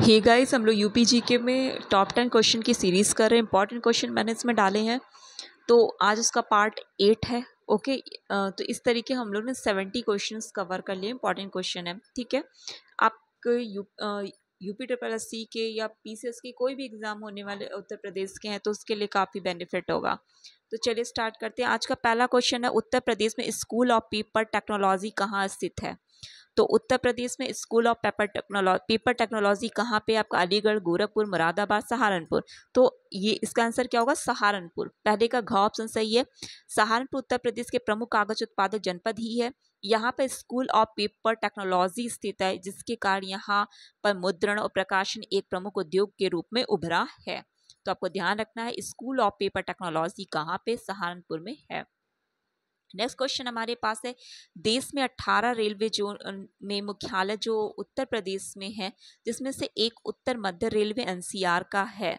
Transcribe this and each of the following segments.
ही guys हम लोग UP के में टॉप टेन क्वेश्चन की सीरीज़ कर रहे हैं इंपॉर्टेंट क्वेश्चन मैंने इसमें डाले हैं तो आज उसका पार्ट एट है ओके तो इस तरीके हम लोग ने सेवेंटी क्वेश्चन कवर कर लिए इंपॉर्टेंट क्वेश्चन है ठीक है आपके U U P triple S C के या पी सी एस के कोई भी एग्ज़ाम होने वाले उत्तर प्रदेश के हैं तो उसके लिए काफ़ी बेनिफिट होगा तो चलिए स्टार्ट करते हैं आज का पहला क्वेश्चन है उत्तर प्रदेश में स्कूल ऑफ पीपल टेक्नोलॉजी कहाँ स्थित है तो उत्तर प्रदेश में school of paper technology paper technology कहाँ पे आपका अलीगढ़ गोरखपुर मुरादाबाद सहारनपुर तो ये इसका आंसर क्या होगा सहारनपुर पहले का घ ऑप्शन सही है सहारनपुर उत्तर प्रदेश के प्रमुख कागज उत्पादक जनपद ही है यहाँ पर स्कूल ऑफ पेपर टेक्नोलॉजी स्थित है जिसके कारण यहाँ पर मुद्रण और प्रकाशन एक प्रमुख उद्योग के रूप में उभरा है तो आपको ध्यान रखना है स्कूल ऑफ पेपर टेक्नोलॉजी कहाँ पे सहारनपुर में है नेक्स्ट क्वेश्चन हमारे पास है देश में 18 रेलवे जोन में मुख्यालय जो उत्तर प्रदेश में है जिसमें से एक उत्तर मध्य रेलवे एनसीआर का है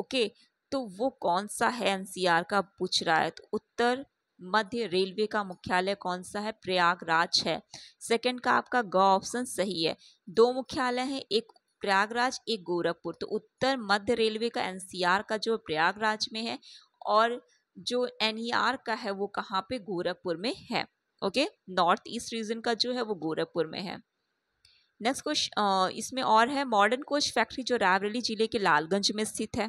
ओके तो वो कौन सा है एनसीआर का पूछ रहा है तो उत्तर मध्य रेलवे का मुख्यालय कौन सा है प्रयागराज है सेकंड का आपका ग ऑप्शन सही है दो मुख्यालय हैं एक प्रयागराज एक गोरखपुर तो उत्तर मध्य रेलवे का एनसीआर का जो प्रयागराज में है और जो एन e का है वो कहाँ पे गोरखपुर में है ओके नॉर्थ ईस्ट रीजन का जो है वो गोरखपुर में है नेक्स्ट क्वेश्चन इसमें और है मॉडर्न कोच फैक्ट्री जो रायबरेली जिले के लालगंज में स्थित है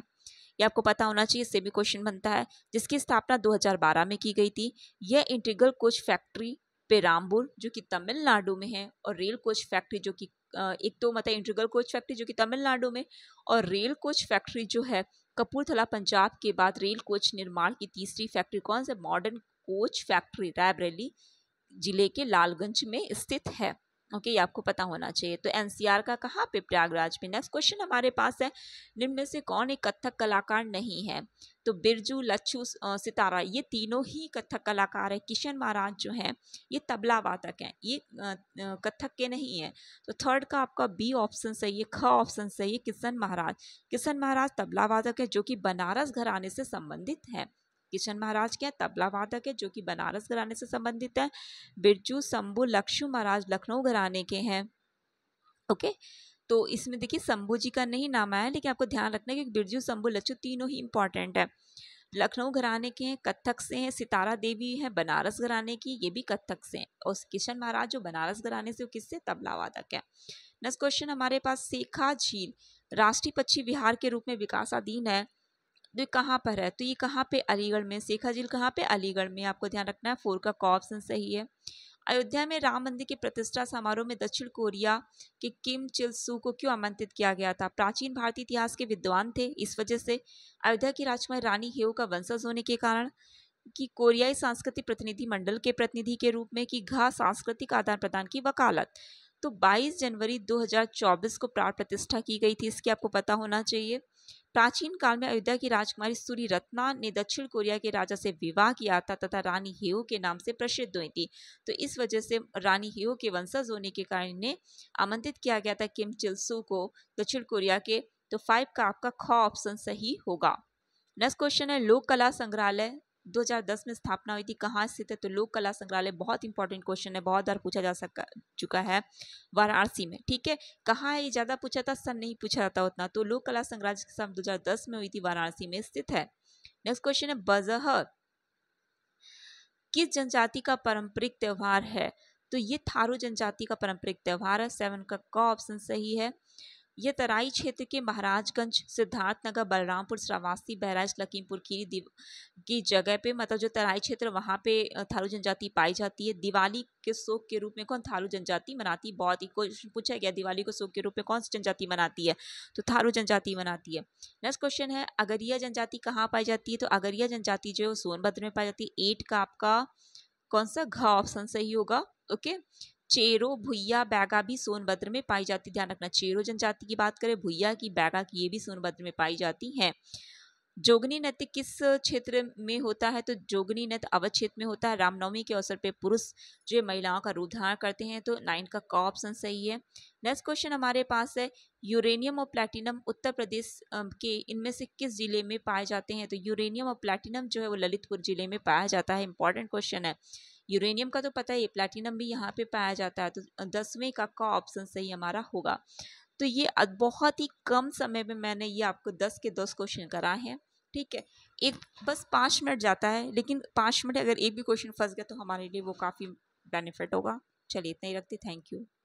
ये आपको पता होना चाहिए इससे भी क्वेश्चन बनता है जिसकी स्थापना 2012 में की गई थी यह इंटीग्रल कोच फैक्ट्री पेराम्बूर जो कि तमिलनाडु में है और रेल कोच फैक्ट्री जो कि एक तो मतलब इंटीग्रल कोच फैक्ट्री जो कि तमिलनाडु में और रेल कोच फैक्ट्री जो है कपूरथला पंजाब के बाद रेल कोच निर्माण की तीसरी फैक्ट्री कौन सा मॉडर्न कोच फैक्ट्री रायबरेली जिले के लालगंज में स्थित है ओके ये आपको पता होना चाहिए तो एनसीआर का कहाँ पे प्रयागराज में नेक्स्ट क्वेश्चन हमारे पास है निम्न में से कौन एक कथक कलाकार नहीं है तो बिरजू लच्छू सितारा ये तीनों ही कथक कलाकार है किशन महाराज जो हैं ये तबला वादक हैं ये कथक के नहीं है तो थर्ड का आपका बी ऑप्शन सही है ख ऑप्शन सही है किशन महाराज किशन महाराज तबला वादक है जो कि बनारस घराने से संबंधित है किशन महाराज के हैं तबला वादक है जो कि बनारस घराने से संबंधित है बिरजू शंभू लक्ष्मू महाराज लखनऊ घराने के हैं ओके तो इसमें देखिए शंभू जी का नहीं नाम आया लेकिन आपको ध्यान रखना है कि बिरजू शंभू लक्ष्मू तीनों ही इंपॉर्टेंट है लखनऊ घराने के हैं कत्थक से हैं सितारा देवी हैं बनारस घराने की ये भी कत्थक से हैं और किशन महाराज जो बनारस घराने से वो किससे तबला वादक है नेक्स्ट क्वेश्चन हमारे पास सेखा झील राष्ट्रीय पक्षी विहार के रूप में विकासाधीन है जो तो कहाँ पर है तो ये कहाँ पे अलीगढ़ में शेखा झील कहाँ पे अलीगढ़ में आपको ध्यान रखना है फोर का कॉ ऑप्शन सही है अयोध्या में राम मंदिर के प्रतिष्ठा समारोह में दक्षिण कोरिया के किम चिल सू को क्यों आमंत्रित किया गया था प्राचीन भारतीय इतिहास के विद्वान थे इस वजह से अयोध्या की राजकुमारी रानी हेऊ का वंशज होने के कारण कि कोरियाई सांस्कृतिक प्रतिनिधि मंडल के प्रतिनिधि के रूप में कि घा सांस्कृतिक आदान प्रदान की वकालत तो 22 जनवरी 2024 को प्राण प्रतिष्ठा की गई थी इसकी आपको पता होना चाहिए प्राचीन काल में अयोध्या की राजकुमारी सूरी रत्ना ने दक्षिण कोरिया के राजा से विवाह किया था तथा रानी हेओ के नाम से प्रसिद्ध हुई थी तो इस वजह से रानी हेओ के वंशज होने के कारण ने आमंत्रित किया गया था किम चिल्सू को दक्षिण कोरिया के तो फाइव का आपका ख ऑप्शन सही होगा नेक्स्ट क्वेश्चन है लोक कला संग्रहालय 2010 में स्थापना हुई थी कहाँ स्थित है तो लोक कला संग्रहालय बहुत इंपॉर्टेंट क्वेश्चन है बहुत बार पूछा जा सका चुका है वाराणसी में ठीक है कहाँ है ये ज़्यादा पूछा था सन नहीं पूछा जाता उतना तो लोक कला संग्रहालय स्थापना दो हजार दस में हुई थी वाराणसी में स्थित है नेक्स्ट क्वेश्चन है बजह किस जनजाति का पारंपरिक त्यौहार है तो ये थारू जनजाति का पारंपरिक त्यौहार है सेवन का क ऑप्शन सही है ये तराई क्षेत्र के महाराजगंज सिद्धार्थनगर बलरामपुर श्रावासी बहराइच लखीमपुर खीरी की जगह पे मतलब जो तराई क्षेत्र वहाँ पे थारू जनजाति पाई जाती है दिवाली के शोक के रूप में कौन थारू जनजाति मनाती बहुत ही क्वेश्चन पूछा गया दिवाली को शोक के रूप में कौन सी जनजाति मनाती है तो थारू जनजाति मनाती है नेक्स्ट क्वेश्चन है अगरिया जनजाति कहाँ पाई जाती है तो अगरिया जनजाति जो है सोनभद्र में पाई जाती है एट का आपका कौन सा घ ऑप्शन सही होगा ओके चेरो भुया बैगा भी सोनभद्र में पाई जाती ध्यान रखना चेरो जनजाति की बात करें भुया की बैगा की ये भी सोनभद्र में पाई जाती हैं जोगनी नृत्य किस क्षेत्र में होता है तो जोगनी नृत्य अवध क्षेत्र में होता है रामनवमी के अवसर पे पुरुष जो है महिलाओं का रूप धारण करते हैं तो नाइन का क ऑप्शन सही है नेक्स्ट क्वेश्चन हमारे पास है यूरेनियम और प्लैटिनम उत्तर प्रदेश के इनमें से किस जिले में पाए जाते हैं तो यूरेनियम और प्लैटिनम जो है वो ललितपुर जिले में पाया जाता है इंपॉर्टेंट क्वेश्चन है यूरेनियम का तो पता ही प्लैटिनम भी यहाँ पे पाया जाता है तो दसवें का का ऑप्शन सही हमारा होगा तो ये बहुत ही कम समय में मैंने ये आपको दस के दस क्वेश्चन कराए हैं ठीक है एक बस पाँच मिनट जाता है लेकिन पाँच मिनट अगर एक भी क्वेश्चन फंस गया तो हमारे लिए वो काफ़ी बेनिफिट होगा चलिए इतना ही रखते थैंक यू